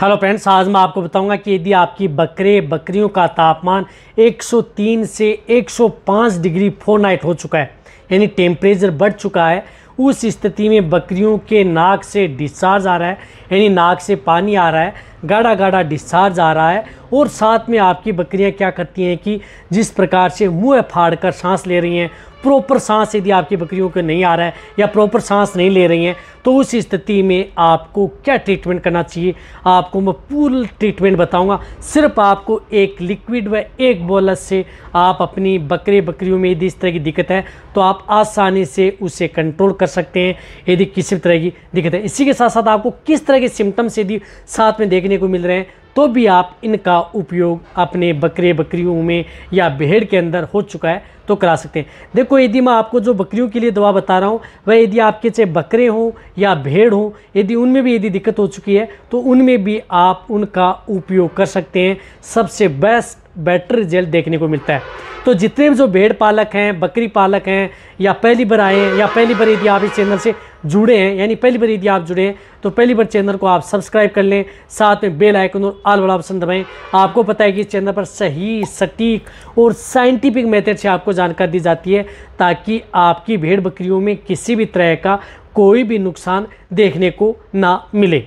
hello friends आज मैं आपको बताऊंगा कि यदि आपकी बकरे बकरियों का तापमान 103 से 105 डिग्री फोरनाइट हो चुका है यानी टेम्परेचर बढ़ चुका है उस स्थिति में बकरियों के नाक से डिस्चार्ज आ रहा है यानी नाक से पानी आ रहा है गाढ़ा गाढ़ा डिस्चार्ज आ रहा है और साथ में आपकी बकरियां क्या करती हैं कि जिस प्रकार से मुँह फाड़ कर सांस ले रही हैं प्रॉपर सांस यदि आपकी बकरियों को नहीं आ रहा है या प्रॉपर सांस नहीं ले रही हैं तो उस स्थिति में आपको क्या ट्रीटमेंट करना चाहिए आपको मैं पूरी ट्रीटमेंट बताऊंगा सिर्फ आपको एक लिक्विड व एक बोलस से आप अपनी बकरे बकरियों में यदि इस तरह की दिक्कत है तो आप आसानी से उसे कंट्रोल कर सकते हैं यदि किसी तरह की दिक्कत है इसी के साथ साथ आपको किस तरह के सिम्टम्स यदि साथ में देखने देखने को मिल रहे हैं तो भी आप इनका उपयोग अपने बकरे बकरियों में या भेड़ के अंदर हो चुका है तो करा सकते हैं देखो यदि मैं आपको जो बकरियों के लिए दवा बता रहा हूँ वह यदि आपके चाहे बकरे हों या भेड़ हों यदि उनमें भी यदि दिक्कत हो चुकी है तो उनमें भी आप उनका उपयोग कर सकते हैं सबसे बेस्ट बेटर रिजल्ट देखने को मिलता है तो जितने भी जो भेड़ पालक हैं बकरी पालक हैं या पहली बार आए हैं या पहली बार यदि आप इस चैनल से जुड़े हैं यानी पहली बार यदि आप जुड़े हैं तो पहली बार चैनल को आप सब्सक्राइब कर लें साथ में बेल आइकन और आल वाला ऑप्शन दबाएं आपको पता है कि इस चैनल पर सही सटीक और साइंटिफिक मेथड से आपको जानकारी दी जाती है ताकि आपकी भेड़ बकरियों में किसी भी तरह का कोई भी नुकसान देखने को ना मिले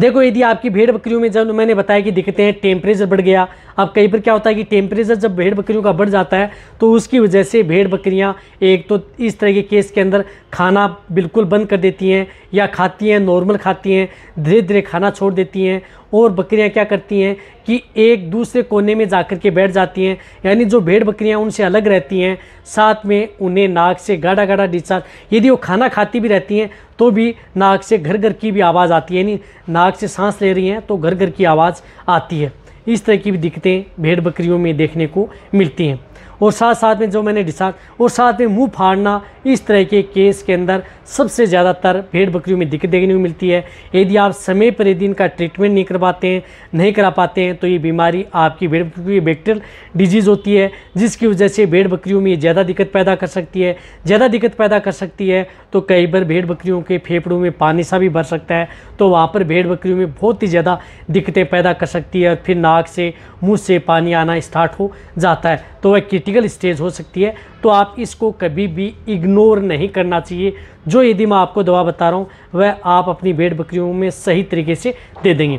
देखो यदि आपकी भेड़ बकरियों में जब मैंने बताया कि दिखते हैं टेम्परेचर बढ़ गया अब कई बार क्या होता है कि टेम्परेचर जब भेड़ बकरियों का बढ़ जाता है तो उसकी वजह से भेड़ बकरियाँ एक तो इस तरह के केस के अंदर खाना बिल्कुल बंद कर देती हैं या खाती हैं नॉर्मल खाती हैं धीरे धीरे खाना छोड़ देती हैं और बकरियां क्या करती हैं कि एक दूसरे कोने में जाकर के बैठ जाती हैं यानी जो भेड़ बकरियां उनसे अलग रहती हैं साथ में उन्हें नाक से गाढ़ा गाढ़ा डिस्चार्ज यदि वो खाना खाती भी रहती हैं तो भी नाक से घर घर की भी आवाज़ आती है यानी नाक से सांस ले रही हैं तो घर घर की आवाज़ आती है इस तरह की भी दिक्कतें भेड़ बकरियों में देखने को मिलती हैं और साथ साथ में जो मैंने डिसाक और साथ में मुंह फाड़ना इस तरह के केस के अंदर सबसे ज़्यादातर भेड़ बकरियों में दिक्कत देखने को मिलती है यदि आप समय पर यदि इनका ट्रीटमेंट नहीं कर पाते हैं नहीं करा पाते हैं तो ये बीमारी आपकी भेड़ बकरी बैक्टेरियल डिजीज़ होती है जिसकी वजह से भेड़ बकरियों में ज़्यादा दिक्कत पैदा कर सकती है ज़्यादा दिक्कत पैदा कर सकती है तो कई बार भेड़ बकरियों के फेफड़ों में पानी सा भी भर सकता है तो वहाँ पर भेड़ बकरियों में बहुत ही ज़्यादा दिक्कतें पैदा कर सकती है और फिर नाक से मुँह से पानी आना स्टार्ट हो जाता है तो वह किटी क्रिटिकल स्टेज हो सकती है तो आप इसको कभी भी इग्नोर नहीं करना चाहिए जो यदि मैं आपको दवा बता रहा हूँ वह आप अपनी भेड़ बकरियों में सही तरीके से दे देंगे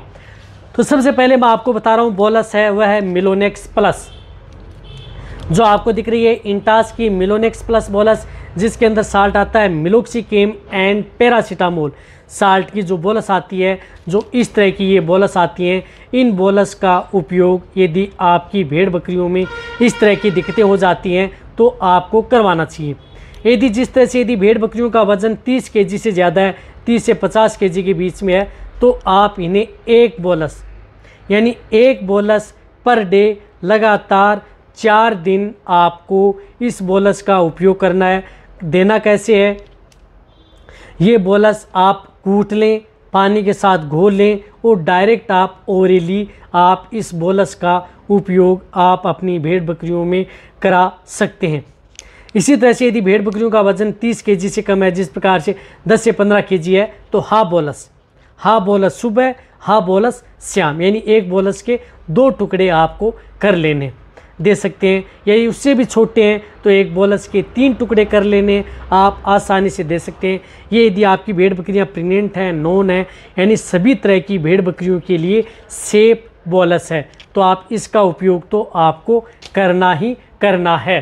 तो सबसे पहले मैं आपको बता रहा हूँ बोलस है वह है मिलोनेक्स प्लस जो आपको दिख रही है इंटास की मिलोनेक्स प्लस बोलस जिसके अंदर साल्ट आता है मिलोक्सिकेम एंड पैरासीटामोल साल्ट की जो बोलस आती है जो इस तरह की ये बोलस आती हैं इन बोलस का उपयोग यदि आपकी भेड़ बकरियों में इस तरह की दिक्कतें हो जाती हैं तो आपको करवाना चाहिए यदि जिस तरह से यदि भेड़ बकरियों का वज़न 30 केजी से ज़्यादा है 30 से 50 केजी के बीच में है तो आप इन्हें एक बोलस यानी एक बोलस पर डे लगातार चार दिन आपको इस बोलस का उपयोग करना है देना कैसे है ये बोलस आप कूट लें पानी के साथ घोल लें और डायरेक्ट आप ओरेली आप इस बोलस का उपयोग आप अपनी भेड़ बकरियों में करा सकते हैं इसी तरह से यदि भेड़ बकरियों का वजन 30 के से कम है जिस प्रकार से 10 से 15 के है तो हा बोलस हा बोलस सुबह हा बोलस श्याम यानी एक बोलस के दो टुकड़े आपको कर लेने दे सकते हैं यदि उससे भी छोटे हैं तो एक बोलस के तीन टुकड़े कर लेने आप आसानी से दे सकते हैं ये यदि आपकी भेड़ बकरियाँ प्रेग्नेंट हैं नॉन है यानी सभी तरह की भेड़ बकरियों के लिए सेफ बोलस है तो आप इसका उपयोग तो आपको करना ही करना है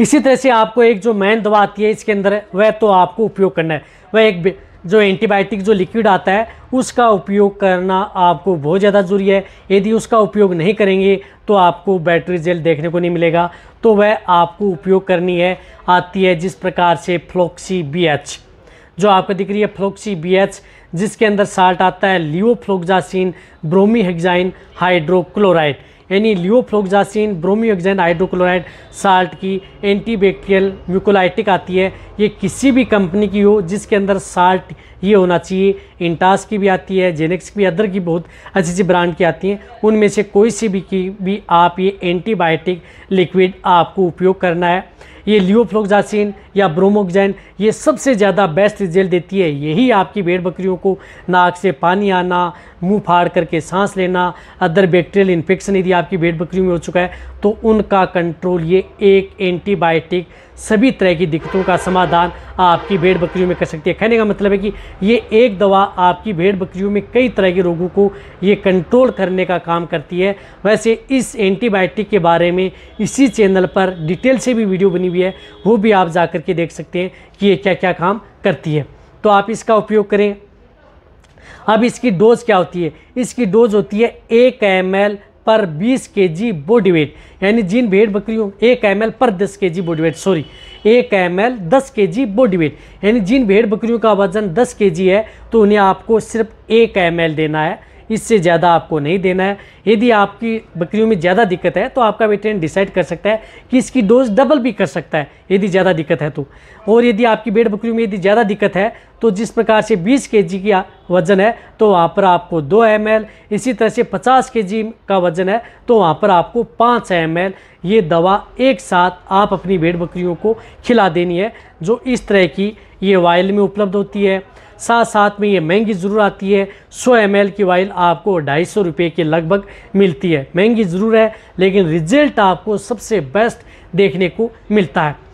इसी तरह से आपको एक जो मैन दवा आती है इसके अंदर वह तो आपको उपयोग करना है वह एक जो एंटीबायोटिक जो लिक्विड आता है उसका उपयोग करना आपको बहुत ज़्यादा ज़रूरी है यदि उसका उपयोग नहीं करेंगे तो आपको बैटरी जेल देखने को नहीं मिलेगा तो वह आपको उपयोग करनी है आती है जिस प्रकार से फ्लोक्सी बी एच जो आपको दिख रही है फ्लोक्सी बी एच जिसके अंदर साल्ट आता है लियोफ्लोक्जासिन ब्रोमीहेक्जाइन हाइड्रोक्लोराइड यानी लियोफ्लोक्जासिन ब्रोमियोक्जैन हाइड्रोक्लोराइड साल्ट की एंटीबैक्टीरियल म्यूकोलाइटिक आती है ये किसी भी कंपनी की हो जिसके अंदर साल्ट ये होना चाहिए इंटास की भी आती है जेनेक्स की भी अदर की बहुत अच्छी अच्छी ब्रांड की आती हैं उनमें से कोई सी भी की भी आप ये एंटीबायोटिक लिक्विड आपको उपयोग करना है ये लियोफ्लोक्जासिन या ब्रोमोक्जैन ये सबसे ज़्यादा बेस्ट रिजल्ट देती है यही आपकी भेड़ बकरियों को नाक से पानी आना मुंह फाड़ करके सांस लेना अदर बैक्टीरियल इन्फेक्शन यदि आपकी भेड़ बकरी में हो चुका है तो उनका कंट्रोल ये एक एंटीबायोटिक सभी तरह की दिक्कतों का समाधान आपकी भेड़ बकरियों में कर सकती है कहने का मतलब है कि ये एक दवा आपकी भेड़ बकरियों में कई तरह के रोगों को ये कंट्रोल करने का काम करती है वैसे इस एंटीबायोटिक के बारे में इसी चैनल पर डिटेल से भी वीडियो बनी हुई है वो भी आप जा के देख सकते हैं कि ये क्या क्या काम करती है तो आप इसका उपयोग करें अब इसकी डोज क्या होती है इसकी डोज होती है एक एम पर 20 के जी बॉडी वेट यानी जिन भेड़ बकरियों एक एम पर 10 K G body weight sorry एक एम एल दस के जी बॉडी वेट यानी जिन भेड़ बकरियों का वजन 10 के जी है तो उन्हें आपको सिर्फ एक एम देना है इससे ज़्यादा आपको नहीं देना है यदि आपकी बकरियों में ज़्यादा दिक्कत है तो आपका वेटरन डिसाइड कर सकता है कि इसकी डोज डबल भी कर सकता है यदि ज़्यादा दिक्कत है तो और यदि आपकी बेड बकरियों में यदि ज़्यादा दिक्कत है तो जिस प्रकार से बीस के जी का वज़न है तो वहाँ पर आपको दो एम इसी तरह से पचास के जी का वज़न है तो वहाँ पर आपको पाँच एम ये दवा एक साथ आप अपनी भेड़ बकरियों को खिला देनी है जो इस तरह की ये वायल में उपलब्ध होती है साथ साथ में ये महंगी ज़रूर आती है 100 एम की वाइल आपको ढाई सौ रुपये के लगभग मिलती है महंगी ज़रूर है लेकिन रिजल्ट आपको सबसे बेस्ट देखने को मिलता है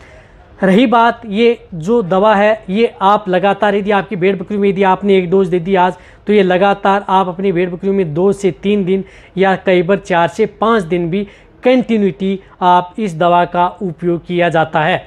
रही बात ये जो दवा है ये आप लगातार यदि आपकी भेड़ बकरी में यदि आपने एक डोज दे दी आज तो ये लगातार आप अपनी भेड़ बकरी में दो से तीन दिन या कई बार चार से पाँच दिन भी कंटिन्यूटी आप इस दवा का उपयोग किया जाता है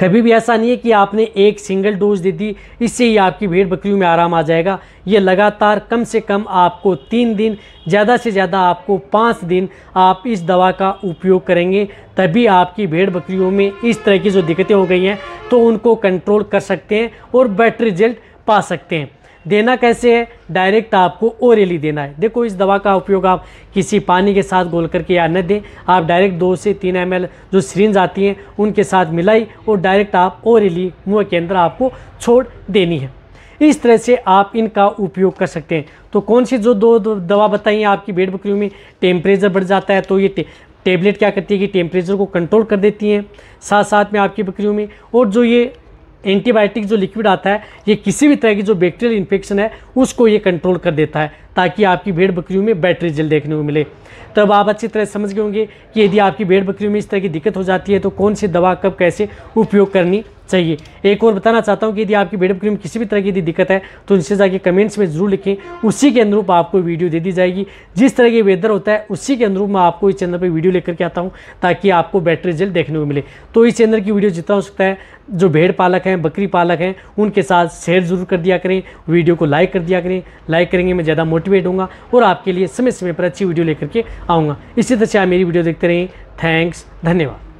कभी भी ऐसा नहीं है कि आपने एक सिंगल डोज दे दी इससे ही आपकी भेड़ बकरियों में आराम आ जाएगा ये लगातार कम से कम आपको तीन दिन ज़्यादा से ज़्यादा आपको पाँच दिन आप इस दवा का उपयोग करेंगे तभी आपकी भेड़ बकरियों में इस तरह की जो दिक्कतें हो गई हैं तो उनको कंट्रोल कर सकते हैं और बेटर रिजल्ट पा सकते हैं देना कैसे है डायरेक्ट आपको ओरेली देना है देखो इस दवा का उपयोग आप किसी पानी के साथ गोल करके या न दें आप डायरेक्ट दो से तीन एम जो सीरेंज आती हैं उनके साथ मिलाई और डायरेक्ट आप ओरेली मुँह के अंदर आपको छोड़ देनी है इस तरह से आप इनका उपयोग कर सकते हैं तो कौन सी जो दो दवा बताई है आपकी पेट बकरियों में टेम्परेचर बढ़ जाता है तो ये टेबलेट क्या करती है कि टेम्परेचर को कंट्रोल कर देती हैं साथ साथ में आपकी बकरियों में और जो ये एंटीबायोटिक जो लिक्विड आता है ये किसी भी तरह की जो बैक्टीरियल इन्फेक्शन है उसको ये कंट्रोल कर देता है ताकि आपकी भेड़ बकरियों में बैटरी रिजल्ट देखने को मिले तब आप अच्छी तरह समझ गए होंगे कि यदि आपकी भेड़ बकरियों में इस तरह की दिक्कत हो जाती है तो कौन सी दवा कब कैसे उपयोग करनी चाहिए एक और बताना चाहता हूँ कि यदि आपकी भेड़ बकरी में किसी भी तरह की यदि दिक्कत है तो उनसे जाके कमेंट्स में जरूर लिखें उसी के अनुरूप आपको वीडियो दे दी जाएगी जिस तरह की वेदर होता है उसी के अनुरूप मैं आपको इस चैनल पर वीडियो लेकर के आता हूँ ताकि आपको बैटरी रिजल्ट देखने को मिले तो इस चैनल की वीडियो जितना हो सकता है जो भेड़ पालक हैं बकरी पालक हैं उनके साथ शेयर जरूर कर दिया करें वीडियो को लाइक कर दिया करें लाइक करेंगे मैं ज़्यादा मोटिव मोटिवेट होऊंगा और आपके लिए समय समय पर अच्छी वीडियो लेकर के आऊँगा इसी तरह से आप मेरी वीडियो देखते रहें थैंक्स धन्यवाद